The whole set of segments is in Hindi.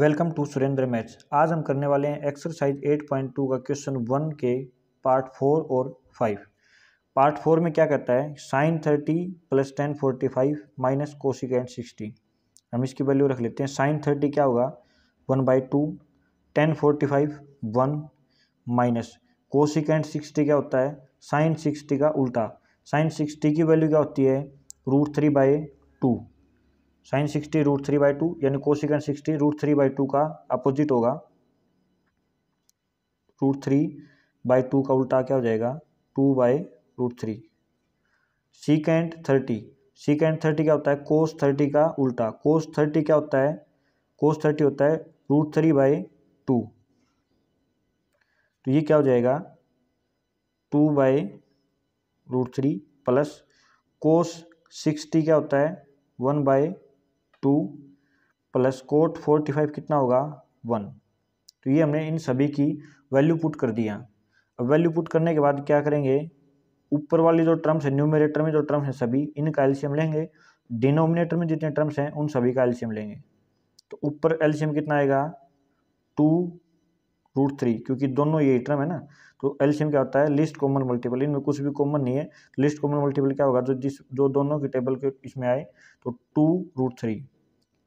वेलकम टू सुरेंद्र मैथ्स आज हम करने वाले हैं एक्सरसाइज 8.2 का क्वेश्चन वन के पार्ट फोर और फाइव पार्ट फोर में क्या कहता है sine thirty plus tan forty five minus and sixty हम इसकी वैल्यू रख लेते हैं साइन थर्टी क्या होगा one by two tan forty five one minus and sixty क्या होता है साइन सिक्सटी का उल्टा साइन सिक्सटी की वैल्यू क्या होती है root three by two sine sixty root three by two यानी cosecant sixty root three by two का अपोजिट होगा रूट थ्री बाई टू का उल्टा क्या हो जाएगा two by root three secant thirty secant thirty क्या होता है कोस थर्टी का उल्टा कोस थर्टी क्या होता है कोस थर्टी होता है रूट थ्री बाई टू तो ये क्या हो जाएगा two by root three plus cos sixty क्या होता है one by two plus cot forty five कितना होगा वन तो ये हमने इन सभी की वैल्यू पुट कर दिया अब वैल्यू पुट करने के बाद क्या करेंगे ऊपर वाली जो टर्म्स है न्यूमिनेटर में जो टर्म्स हैं सभी इनका एल्शियम लेंगे डिनोमिनेटर में जितने टर्म्स हैं उन सभी का एल्शियम लेंगे तो ऊपर एल्शियम कितना आएगा टू रूट थ्री क्योंकि दोनों ये टर्म है ना तो एल्शियम क्या होता है लिस्ट कॉमन मल्टीपल इनमें कुछ भी कॉमन नहीं है लिस्ट कॉमन मल्टीपल क्या होगा जो जिस जो दोनों के टेबल के इसमें आए तो टू रूट थ्री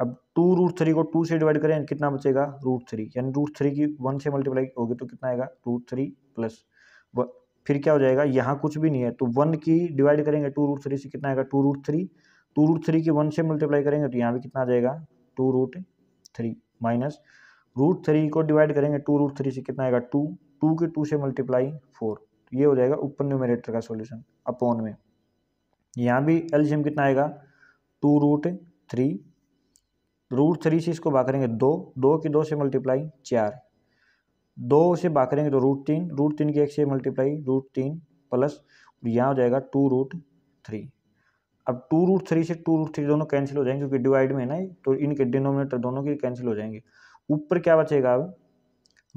अब टू रूट थ्री को टू से डिवाइड करें कितना बचेगा रूट थ्री यानी रूट थ्री की वन से मल्टीप्लाई होगी तो कितना आएगा रूट थ्री प्लस फिर क्या हो जाएगा यहाँ कुछ भी नहीं है तो वन की डिवाइड करेंगे टू रूट थ्री से कितना आएगा two root three two root three की वन से मल्टीप्लाई करेंगे तो यहाँ भी कितना आ जाएगा two root three minus root three को डिवाइड करेंगे टू रूट थ्री से कितना आएगा टू टू के टू से मल्टीप्लाई फोर तो ये हो जाएगा ऊपर न्यूमिनेटर का सोल्यूशन अपॉन में यहाँ भी एल्शियम कितना आएगा two root three root three से इसको भाग करेंगे दो दो की दो से मल्टीप्लाई चार दो से भाग करेंगे तो रूट तीन रूट तीन की एक से मल्टीप्लाई रूट तीन प्लस यहाँ हो जाएगा टू रूट थ्री अब टू रूट थ्री से टू रूट थ्री दोनों कैंसिल हो जाएंगे क्योंकि डिवाइड में है ना तो इनके डिनोमिनेटर दोनों के कैंसिल हो जाएंगे ऊपर क्या बचेगा अब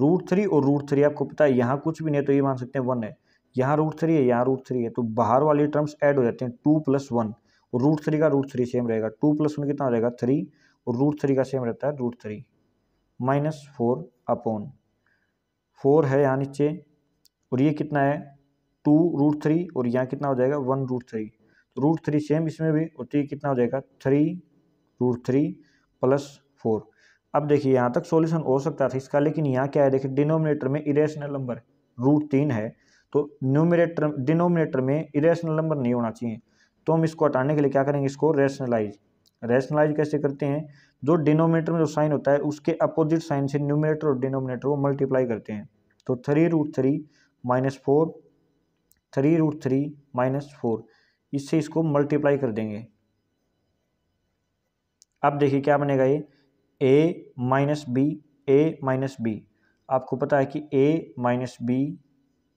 रूट थ्री और रूट थ्री आपको पता है यहाँ कुछ भी नहीं है तो ये मान सकते हैं वन है यहाँ रूट थ्री है यहाँ रूट थ्री है तो बाहर वाले टर्म्स ऐड हो जाते हैं टू प्लस वन और रूट थ्री का रूट थ्री सेम रहेगा टू प्लस वन कितना हो जाएगा थ्री और रूट थ्री का सेम रहता है root three minus four upon four है यहाँ नीचे और ये कितना है टू रूट थ्री और यहाँ कितना हो जाएगा वन रूट थ्री तो रूट थ्री सेम इसमें भी और तो ये कितना हो जाएगा three root three plus four अब देखिए यहाँ तक सॉल्यूशन हो सकता था इसका लेकिन यहाँ क्या है देखिए डिनोमिनेटर में इरेशनल नंबर रूट तीन है तो न्यूमिनेटर डिनोमिनेटर में इरेशनल नंबर नहीं होना चाहिए तो हम इसको हटाने के लिए क्या करेंगे इसको रेशनलाइज रैशनलाइज कैसे करते हैं जो डिनोमिनेटर में जो साइन होता है उसके अपोजिट साइन से न्यूमिनेटर और डिनोमिनेटर को मल्टीप्लाई करते हैं तो three root three minus four three root three minus four इससे इसको मल्टीप्लाई कर देंगे अब देखिए क्या बनेगा ये A minus B A minus B आपको पता है कि A minus B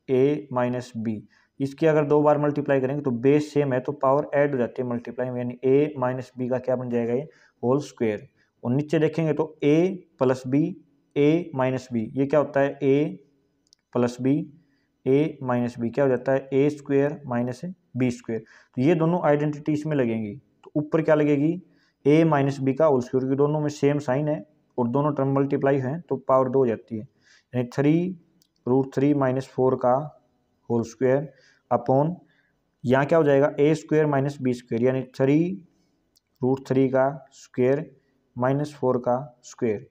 A minus B इसकी अगर दो बार मल्टीप्लाई करेंगे तो बेस सेम है तो पावर ऐड हो जाती है मल्टीप्लाई में यानी ए माइनस बी का क्या बन जाएगा ये होल स्क्वेयर और नीचे देखेंगे तो A plus B A minus B ये क्या होता है A plus B A minus B क्या हो जाता है A square minus B square तो ये दोनों आइडेंटिटी इसमें लगेंगी तो ऊपर क्या लगेगी ए माइनस बी का होल स्क्वेयर क्योंकि दोनों में सेम साइन है और दोनों टर्म मल्टीप्लाई हैं तो पावर दो हो जाती है यानी three root three minus four का होल स्क्वेयर अपॉन यहाँ क्या हो जाएगा A square minus B square यानी थ्री रूट थ्री का स्क्वेयर माइनस फोर का स्क्वेयर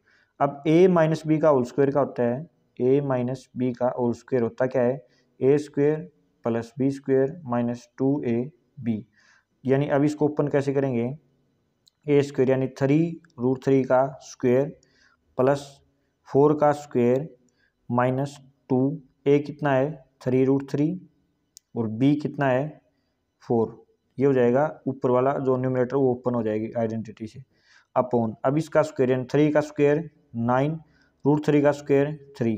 अब ए माइनस बी का होल स्क्वेयर का होता है ए माइनस बी का होल स्क्वेयर होता क्या है A square plus B square minus two A B यानी अब इसको ओपन कैसे करेंगे ए स्क्वेयर यानी थ्री रूट थ्री का स्क्वेयर प्लस फोर का स्क्वेयर माइनस टू ए कितना है थ्री रूट थ्री और बी कितना है फोर ये हो जाएगा ऊपर वाला जो न्यूमिनेटर वो ओपन हो जाएगी आइडेंटिटी से अपॉन अब इसका स्क्वेयर यानी थ्री का स्क्वेयर नाइन रूट थ्री का स्क्वेयर थ्री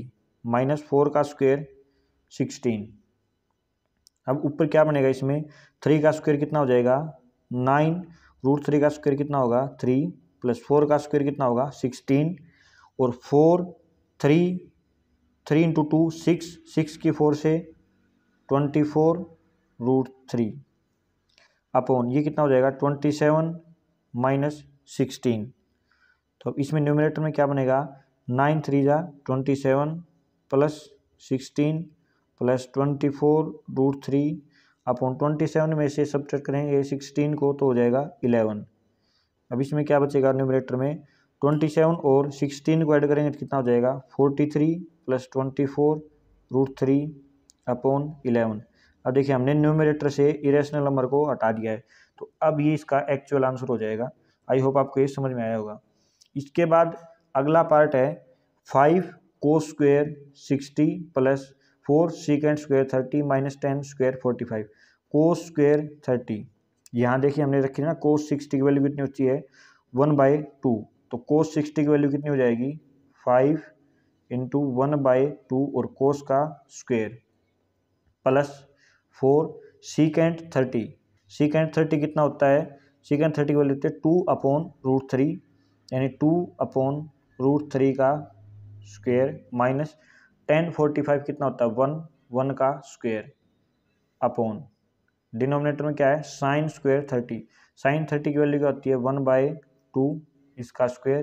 माइनस फोर का स्क्वेयर सिक्सटीन अब ऊपर क्या बनेगा इसमें थ्री का स्क्वेयर कितना हो जाएगा नाइन रूट थ्री का स्क्वेयर कितना होगा थ्री प्लस फोर का स्क्वेयर कितना होगा सिक्सटीन और four three three into two six six की फोर से twenty four root three upon ये कितना हो जाएगा ट्वेंटी सेवन माइनस सिक्सटीन तो अब इसमें न्यूमिनेटर में क्या बनेगा नाइन थ्री जा twenty seven plus sixteen plus twenty four root three upon twenty seven में से चेक करेंगे सिक्सटीन को तो हो जाएगा इलेवन अब इसमें क्या बचेगा न्यूमिनेटर में ट्वेंटी सेवन और सिक्सटीन को ऐड करेंगे तो कितना हो जाएगा forty three plus twenty four root three upon eleven अब देखिए हमने न्यूमिनेटर से इरेशनल नंबर को हटा दिया है तो अब ये इसका एक्चुअल आंसर हो जाएगा आई होप आपको ये समझ में आया होगा इसके बाद अगला पार्ट है five cos square sixty plus four secant square thirty minus tan square forty five cos square thirty यहाँ देखिए हमने रखी ना कोस सिक्सटी की वैल्यू कितनी होती है वन बाई टू तो कोस सिक्सटी की वैल्यू कितनी हो जाएगी five into one by two और कोस का square plus four secant thirty secant thirty कितना होता है सीकेंट थर्टी को लेते हैं टू अपॉन रूट थ्री यानी टू अपॉन रूट थ्री का square minus tan forty five कितना होता है वन वन का स्क्वेयर अपॉन डिनोमिनेटर में क्या है sine square thirty sine thirty की वैल्यू क्या होती है वन बाई टू इसका स्क्वेयर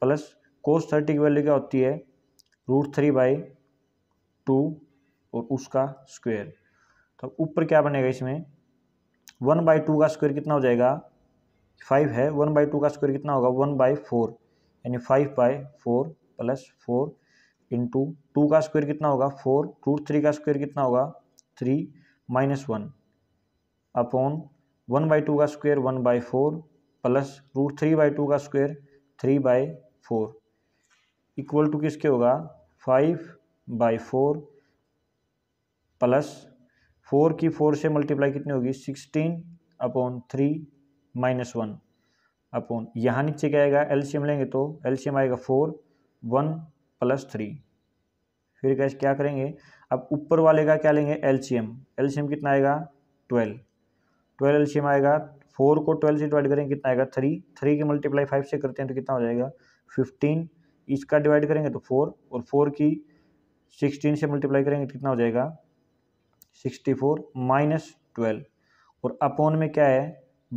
प्लस कोस थर्टी की वैल्यू क्या होती है रूट थ्री बाई टू और उसका स्क्वेयर तो ऊपर क्या बनेगा इसमें वन बाई टू का स्क्वेयर कितना हो जाएगा फाइव है वन बाई टू का स्क्वेयर कितना होगा वन बाई फोर यानी five by four plus four into two का स्क्वेयर कितना होगा फोर रूट थ्री का स्क्वेयर कितना होगा three minus one upon one by two का square one by four plus root three by two का square three by four equal to किसके होगा five by four plus four की फोर से मल्टीप्लाई कितनी होगी sixteen upon three minus one upon यहाँ नीचे क्या आएगा एलसीएम लेंगे तो एलसीएम आएगा फोर वन प्लस थ्री फिर कैसे क्या करेंगे अब ऊपर वाले का क्या लेंगे एलसीएम एलसीएम कितना आएगा ट्वेल्व ट्वेल्व एलसीएम आएगा फोर को ट्वेल्व से डिवाइड करेंगे कितना आएगा थ्री थ्री की मल्टीप्लाई फाइव से करते हैं तो कितना हो जाएगा फिफ्टीन इसका डिवाइड करेंगे तो फोर और फोर की सिक्सटीन से मल्टीप्लाई करेंगे तो कितना हो जाएगा सिक्सटी फोर माइनस ट्वेल्व और अपोन में क्या है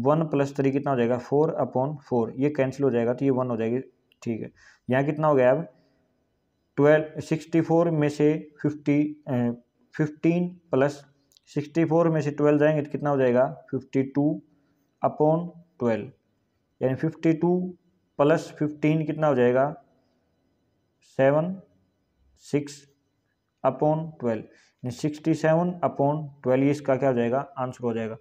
वन प्लस थ्री कितना हो जाएगा फोर अपॉन फोर ये कैंसिल हो जाएगा तो ये वन हो जाएगी ठीक है यहाँ कितना हो गया अब ट्वेल्व सिक्सटी फोर में से fifty fifteen plus sixty four में से ट्वेल्व जाएंगे तो कितना हो जाएगा फिफ्टी टू अपॉन ट्वेल्व यानी फिफ्टी टू प्लस फिफ्टीन कितना हो जाएगा seven six upon twelve sixty seven upon twelve इसका क्या हो जाएगा आंसर हो जाएगा